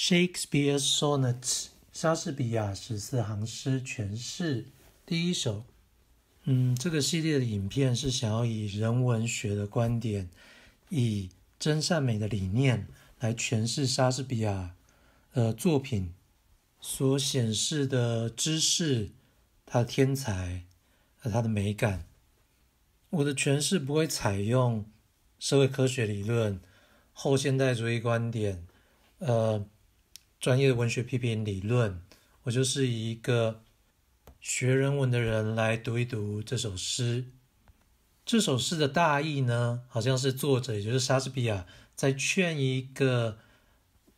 Shakespeare Sonnets，莎士比亚十四行诗诠释第一首。嗯，这个系列的影片是想要以人文学的观点，以真善美的理念来诠释莎士比亚的作品所显示的知识、他的天才和他的美感。我的诠释不会采用社会科学理论、后现代主义观点，呃。专业的文学批评理论，我就是一个学人文的人来读一读这首诗。这首诗的大意呢，好像是作者，也就是莎士比亚，在劝一个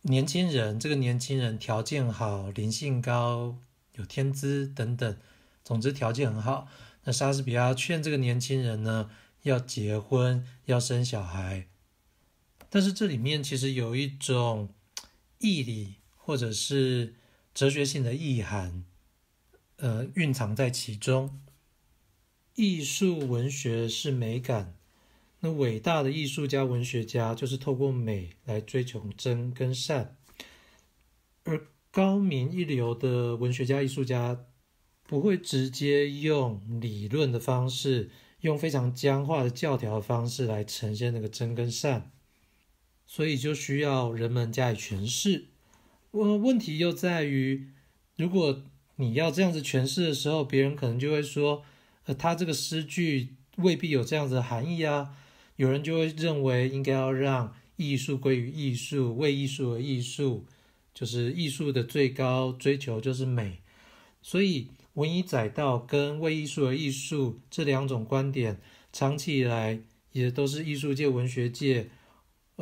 年轻人。这个年轻人条件好，灵性高，有天资等等，总之条件很好。那莎士比亚劝这个年轻人呢，要结婚，要生小孩。但是这里面其实有一种毅力。或者是哲学性的意涵，呃，蕴藏在其中。艺术文学是美感，那伟大的艺术家、文学家就是透过美来追求真跟善。而高明一流的文学家、艺术家不会直接用理论的方式，用非常僵化的教条的方式来呈现那个真跟善，所以就需要人们加以诠释。问问题又在于，如果你要这样子诠释的时候，别人可能就会说，呃，他这个诗句未必有这样子的含义啊。有人就会认为，应该要让艺术归于艺术，为艺术而艺术，就是艺术的最高追求就是美。所以，文艺载道跟为艺术而艺术这两种观点，长期以来也都是艺术界、文学界。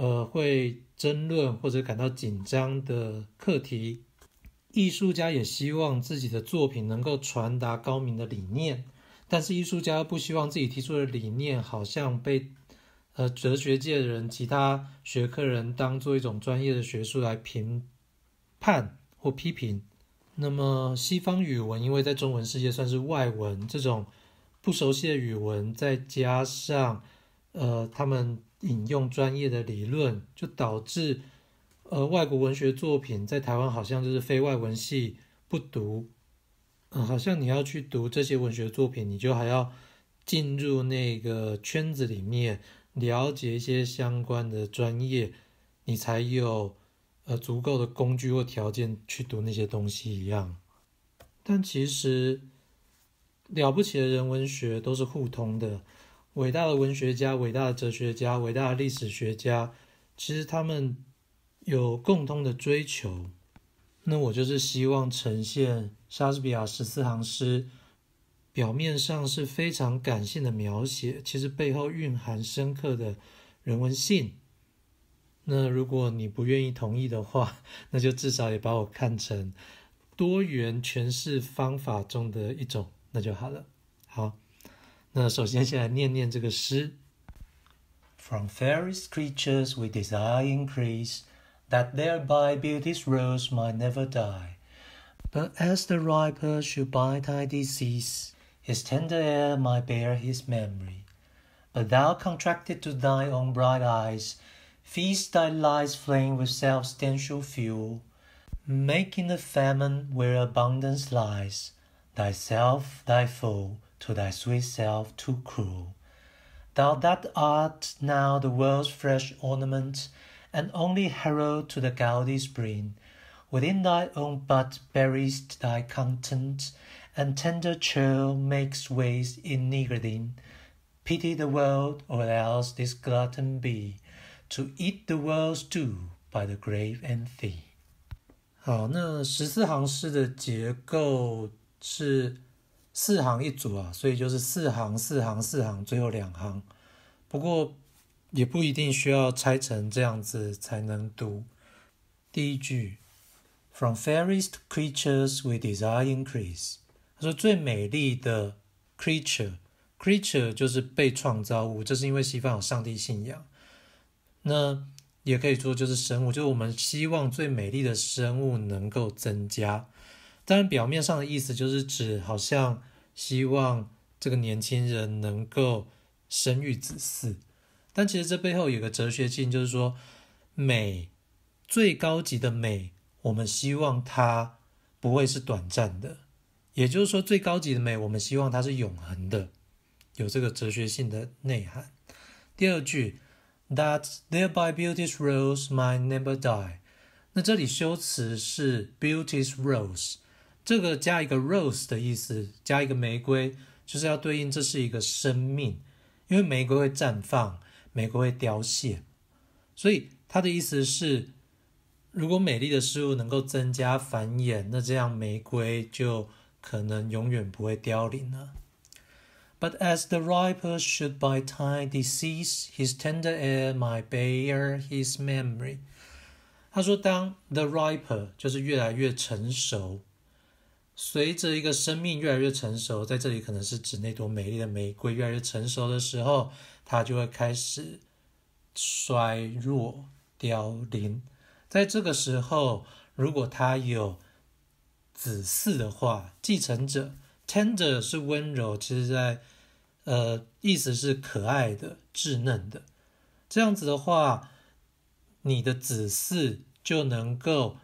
呃，会争论或者感到紧张的课题，艺术家也希望自己的作品能够传达高明的理念，但是艺术家不希望自己提出的理念好像被呃哲学界的人、其他学科人当做一种专业的学术来评判或批评。那么西方语文，因为在中文世界算是外文，这种不熟悉的语文，再加上呃他们。引用专业的理论，就导致，呃，外国文学作品在台湾好像就是非外文系不读，嗯，好像你要去读这些文学作品，你就还要进入那个圈子里面，了解一些相关的专业，你才有呃足够的工具或条件去读那些东西一样。但其实了不起的人文学都是互通的。伟大的文学家、伟大的哲学家、伟大的历史学家，其实他们有共通的追求。那我就是希望呈现莎士比亚十四行诗，表面上是非常感性的描写，其实背后蕴含深刻的人文性。那如果你不愿意同意的话，那就至少也把我看成多元诠释方法中的一种，那就好了。好。那首先先来念念这个诗：From fairest creatures we desire increase, that thereby beauty's rose might never die. But as the riper should by thy disease, his tender air might bear his memory. But thou contracted to thy own bright eyes, feast thy lights flame with substantial fuel, making a famine where abundance lies, thyself thy foe to thy sweet self too cruel. Thou that art now the world's fresh ornament, and only herald to the gaudy spring, within thy own bud buries thy content, and tender chill makes waste in niggarding. Pity the world, or else this glutton be, to eat the world's due by the grave and thee. 好，那十四行诗的结构是四行一组啊，所以就是四行、四行、四行，最后两行。不过也不一定需要拆成这样子才能读。第一句，From fairest creatures we desire increase。他说最美丽的 creature，creature 就是被创造物，这是因为西方有上帝信仰。那也可以说就是生物，就是我们希望最美丽的生物能够增加。当然表面上的意思就是指好像。希望这个年轻人能够生育子嗣，但其实这背后有个哲学性，就是说美最高级的美，我们希望它不会是短暂的，也就是说最高级的美，我们希望它是永恒的，有这个哲学性的内涵。第二句，That thereby beauties rose might never die，那这里修辞是 beauties rose。这个加一个 rose 的意思，加一个玫瑰，就是要对应这是一个生命，因为玫瑰会绽放，玫瑰会凋谢，所以它的意思是，如果美丽的事物能够增加繁衍，那这样玫瑰就可能永远不会凋零了。But as the r i p e r should by time decease, his tender a i r might bear his memory。他说，当 the r i p e r 就是越来越成熟。随着一个生命越来越成熟，在这里可能是指那朵美丽的玫瑰越来越成熟的时候，它就会开始衰弱凋零。在这个时候，如果它有子嗣的话，继承者 tender 是温柔，其实在呃意思是可爱的、稚嫩的。这样子的话，你的子嗣就能够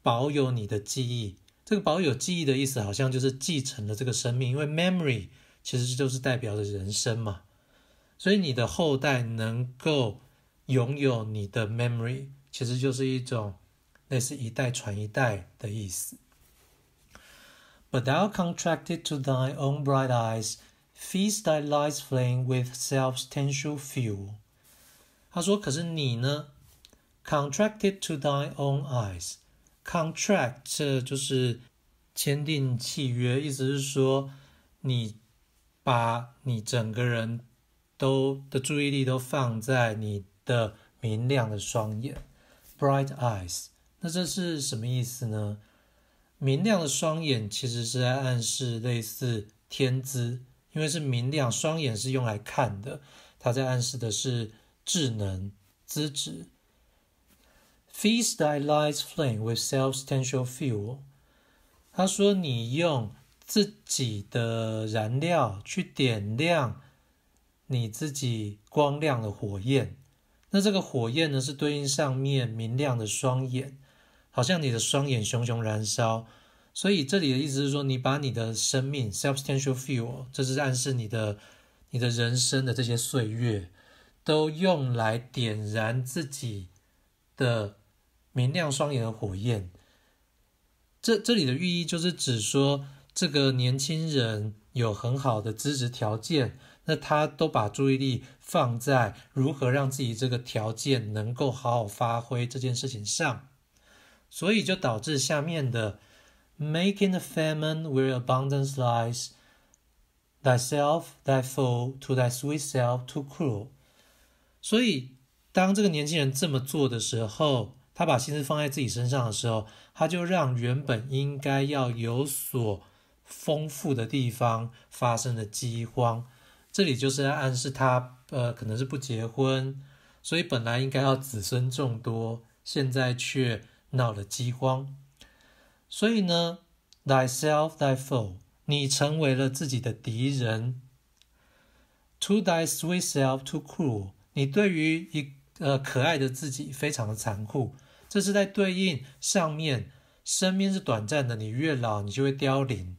保有你的记忆。这个保有记忆的意思，好像就是继承了这个生命，因为 memory 其实就是代表着人生嘛。所以你的后代能够拥有你的 memory，其实就是一种类似一代传一代的意思。But thou contracted to thy own bright eyes, feast thy light's flame with s e l f s t e n t i a l fuel。他说：“可是你呢？Contracted to thy own eyes。” Contract 就是签订契约，意思是说，你把你整个人都的注意力都放在你的明亮的双眼，bright eyes。那这是什么意思呢？明亮的双眼其实是在暗示类似天资，因为是明亮双眼是用来看的，它在暗示的是智能资质。Feast thy light's flame with s u b s t a n t i a l fuel。他说：“你用自己的燃料去点亮你自己光亮的火焰。那这个火焰呢，是对应上面明亮的双眼，好像你的双眼熊熊燃烧。所以这里的意思是说，你把你的生命 s u b s t a n t i a l fuel） 这是暗示你的你的人生的这些岁月，都用来点燃自己的。”明亮双眼的火焰，这这里的寓意就是指说，这个年轻人有很好的资质条件，那他都把注意力放在如何让自己这个条件能够好好发挥这件事情上，所以就导致下面的 “Making the famine where abundance lies thyself thy foe to thy sweet self to cruel”。所以，当这个年轻人这么做的时候，他把心思放在自己身上的时候，他就让原本应该要有所丰富的地方发生饥荒。这里就是在暗示他，呃，可能是不结婚，所以本来应该要子孙众多，现在却闹了饥荒。所以呢，thyself thy foe，你成为了自己的敌人。Too thy sweet self too cruel，你对于一呃可爱的自己非常的残酷。这是在对应上面，生命是短暂的，你越老你就会凋零，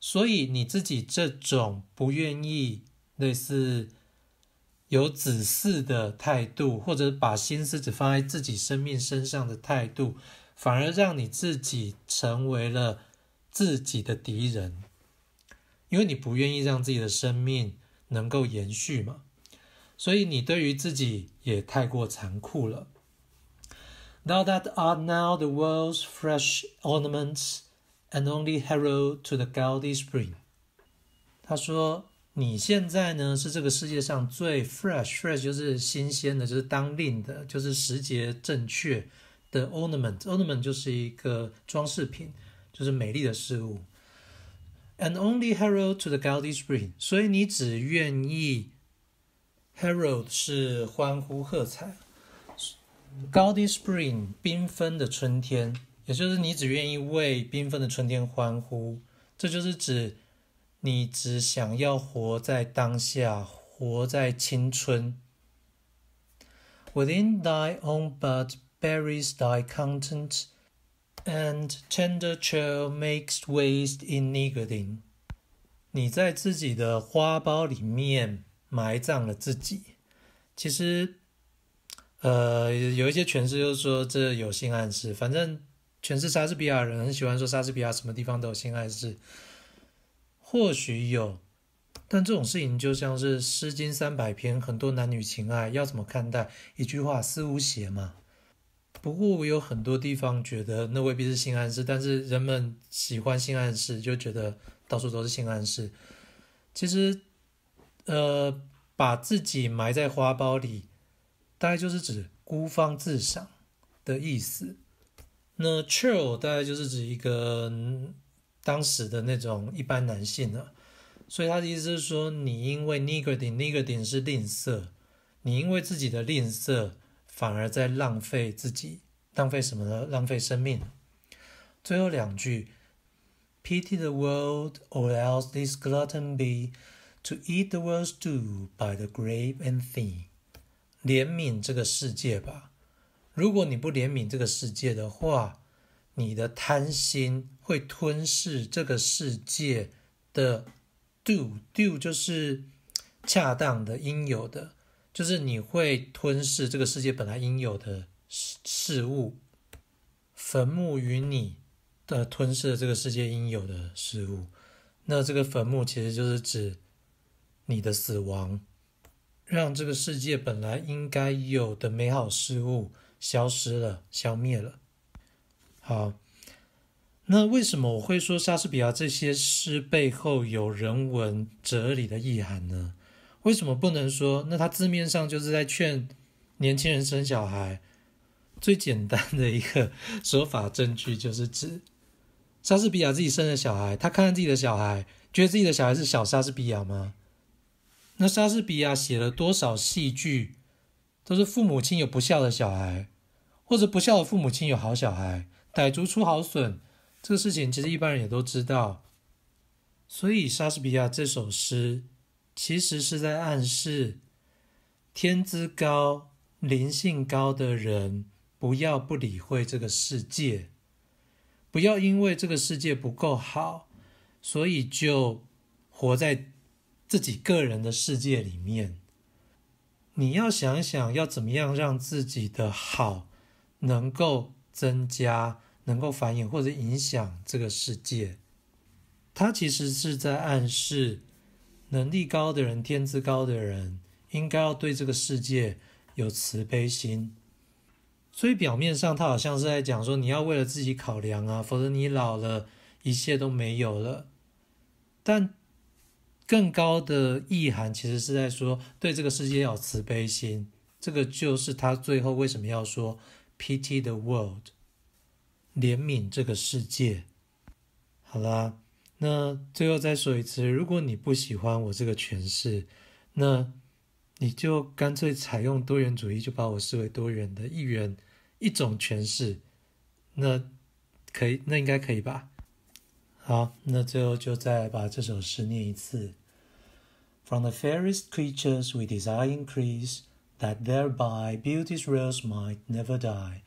所以你自己这种不愿意类似有子嗣的态度，或者把心思只放在自己生命身上的态度，反而让你自己成为了自己的敌人，因为你不愿意让自己的生命能够延续嘛，所以你对于自己也太过残酷了。Now that are now the world's fresh ornaments, and only herald to the gaudy spring。他说：“你现在呢，是这个世界上最 fresh，fresh 就是新鲜的，就是当令的，就是时节正确的 ornament，ornament 就是一个装饰品，就是美丽的事物。And only herald to the gaudy spring。所以你只愿意 herald 是欢呼喝彩。” Gaudy Spring，缤纷的春天，也就是你只愿意为缤纷的春天欢呼，这就是指你只想要活在当下，活在青春。Within thy own bud buries thy c o n t e n t and tender chill makes waste in n i g l e c t i n g 你在自己的花苞里面埋葬了自己，其实。呃，有一些诠释就是说这有性暗示，反正诠释莎士比亚人很喜欢说莎士比亚什么地方都有性暗示，或许有，但这种事情就像是《诗经》三百篇，很多男女情爱要怎么看待？一句话思无邪嘛。不过我有很多地方觉得那未必是性暗示，但是人们喜欢性暗示，就觉得到处都是性暗示。其实，呃，把自己埋在花苞里。大概就是指孤芳自赏的意思。那 churl 大概就是指一个当时的那种一般男性了。所以他的意思是说，你因为 n e g l i g e n n e g l i g e n 是吝啬，你因为自己的吝啬，反而在浪费自己，浪费什么呢？浪费生命。最后两句，pity the world or else this glutton be to eat the world's d e by the grave and t h i n e 怜悯这个世界吧。如果你不怜悯这个世界的话，你的贪心会吞噬这个世界的 do do 就是恰当的应有的，就是你会吞噬这个世界本来应有的事事物。坟墓与你的吞噬这个世界应有的事物，那这个坟墓其实就是指你的死亡。让这个世界本来应该有的美好事物消失了、消灭了。好，那为什么我会说莎士比亚这些诗背后有人文哲理的意涵呢？为什么不能说那他字面上就是在劝年轻人生小孩？最简单的一个说法证据就是指莎士比亚自己生的小孩，他看看自己的小孩，觉得自己的小孩是小莎士比亚吗？那莎士比亚写了多少戏剧，都是父母亲有不孝的小孩，或者不孝的父母亲有好小孩，歹族出好笋，这个事情其实一般人也都知道。所以莎士比亚这首诗，其实是在暗示，天资高、灵性高的人，不要不理会这个世界，不要因为这个世界不够好，所以就活在。自己个人的世界里面，你要想想要怎么样让自己的好能够增加、能够繁衍或者影响这个世界，他其实是在暗示能力高的人、天资高的人应该要对这个世界有慈悲心。所以表面上他好像是在讲说你要为了自己考量啊，否则你老了一切都没有了，但。更高的意涵其实是在说，对这个世界有慈悲心，这个就是他最后为什么要说 p i t y the world”，怜悯这个世界。好啦，那最后再说一次，如果你不喜欢我这个诠释，那你就干脆采用多元主义，就把我视为多元的一员、一种诠释，那可以，那应该可以吧？好，那最后就再把这首诗念一次：From the fairest creatures we desire increase, that thereby beauty's rose might never die,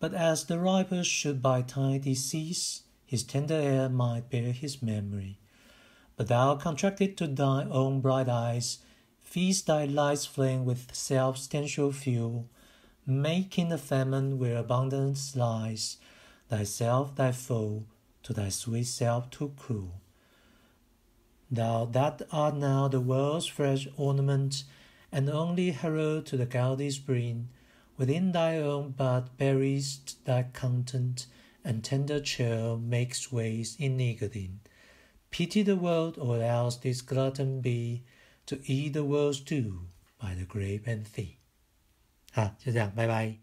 but as the riper should by time decease, his tender air might bear his memory. But thou contracted to thy own bright eyes, feast thy lights flame with substantial fuel, making the famine where abundance lies, thyself thy foe to thy sweet self to cool. Thou that art now the world's fresh ornament, and only herald to the gaudy spring, within thy own bud buries thy content, and tender chill makes ways in niggarding. Pity the world, or else this glutton be, to eat the world's due by the grape and thee. 好，就这样，拜拜。